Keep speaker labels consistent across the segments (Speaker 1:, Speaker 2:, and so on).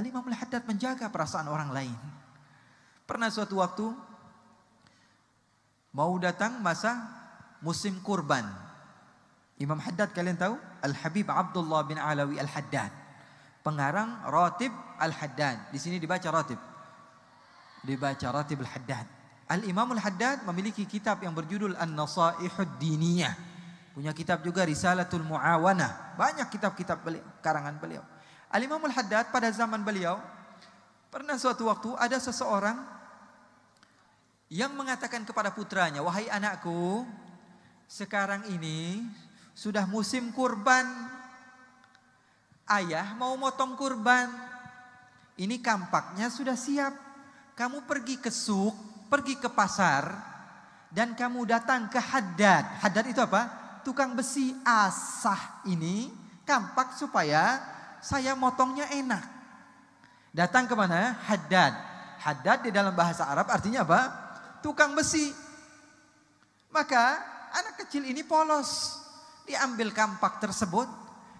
Speaker 1: Al-Imam Al-Haddad menjaga perasaan orang lain. Pernah suatu waktu mau datang masa musim kurban. Imam Haddad kalian tahu? Al-Habib Abdullah bin Alawi Al-Haddad. Pengarang Ratib Al-Haddad. Di sini dibaca Ratib. Dibaca Ratib Al-Haddad. Al-Imam Al-Haddad memiliki kitab yang berjudul An-Nasaihud Diniyah. Punya kitab juga Risalatul Muawana. Banyak kitab-kitab karangan beliau. Alimamul Haddad pada zaman beliau pernah suatu waktu ada seseorang yang mengatakan kepada putranya, "Wahai anakku, sekarang ini sudah musim kurban. Ayah mau motong kurban. Ini kampaknya sudah siap. Kamu pergi ke suk, pergi ke pasar dan kamu datang ke Haddad. Haddad itu apa? Tukang besi asah ini kampak supaya saya motongnya enak. Datang ke mana? Haddad. Haddad di dalam bahasa Arab artinya apa? Tukang besi. Maka anak kecil ini polos. Diambil kampak tersebut,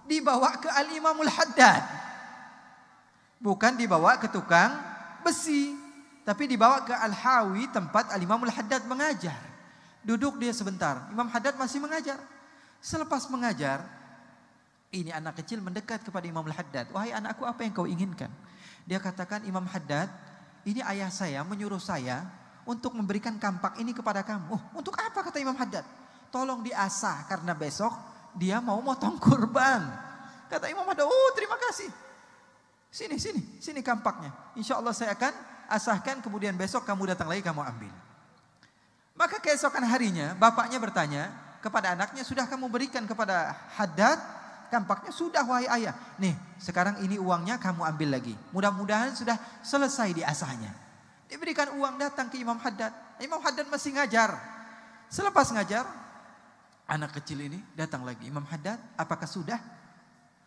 Speaker 1: dibawa ke Al-Imamul Haddad. Bukan dibawa ke tukang besi, tapi dibawa ke Al-Hawi tempat Al-Imamul Haddad mengajar. Duduk dia sebentar, Imam Haddad masih mengajar. Selepas mengajar, ini anak kecil mendekat kepada Imam Al-Haddad. Wahai anakku apa yang kau inginkan? Dia katakan Imam Haddad ini ayah saya menyuruh saya untuk memberikan kampak ini kepada kamu. Oh, untuk apa kata Imam Haddad? Tolong diasah karena besok dia mau motong kurban. Kata Imam Haddad, oh terima kasih. Sini, sini, sini kampaknya. Insya Allah saya akan asahkan kemudian besok kamu datang lagi kamu ambil. Maka keesokan harinya bapaknya bertanya kepada anaknya, sudah kamu berikan kepada Haddad Dampaknya sudah wahai ayah. Nih sekarang ini uangnya kamu ambil lagi. Mudah-mudahan sudah selesai di asahnya. Diberikan uang datang ke Imam Haddad. Imam Haddad masih ngajar. Selepas ngajar anak kecil ini datang lagi. Imam Haddad apakah sudah?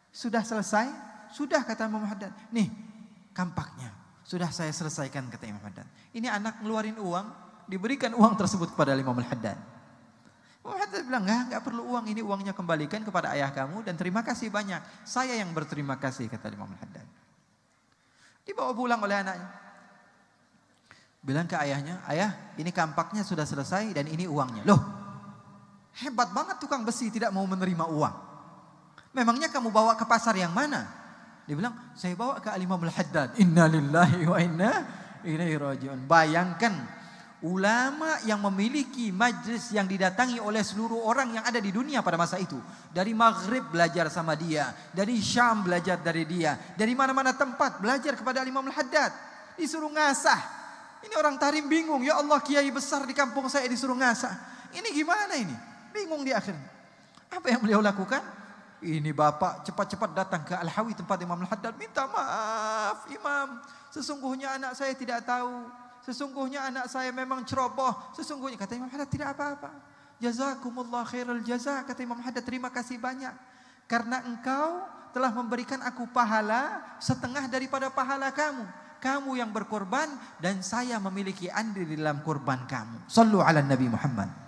Speaker 1: Sudah selesai? Sudah kata Imam Haddad. Nih kampaknya sudah saya selesaikan kata Imam Haddad. Ini anak ngeluarin uang diberikan uang tersebut kepada Imam Haddad. Dia bilang, nggak, nggak perlu uang ini uangnya kembalikan kepada ayah kamu dan terima kasih banyak. Saya yang berterima kasih kata Imam Haddad. Dibawa pulang oleh anaknya. Bilang ke ayahnya, ayah ini kampaknya sudah selesai dan ini uangnya. Loh, hebat banget tukang besi tidak mau menerima uang. Memangnya kamu bawa ke pasar yang mana? Dia bilang, saya bawa ke Al-Imam Al-Haddad. Inna lillahi wa inna ilaihi rajiun. Bayangkan Ulama yang memiliki majlis yang didatangi oleh seluruh orang yang ada di dunia pada masa itu. Dari Maghrib belajar sama dia. Dari Syam belajar dari dia. Dari mana-mana tempat belajar kepada Imam Al-Haddad. Disuruh ngasah. Ini orang tarim bingung. Ya Allah kiai besar di kampung saya disuruh ngasah. Ini gimana ini? Bingung di akhirnya. Apa yang beliau lakukan? Ini bapak cepat-cepat datang ke Al-Hawi tempat Imam Al-Haddad. Minta maaf Imam. Sesungguhnya anak saya tidak tahu sesungguhnya anak saya memang ceroboh, sesungguhnya kata Imam Haddad tidak apa-apa. Jazakumullah khairul jaza kata Imam Haddad terima kasih banyak karena engkau telah memberikan aku pahala setengah daripada pahala kamu. Kamu yang berkorban dan saya memiliki andil di dalam korban kamu. Sallu ala Nabi Muhammad.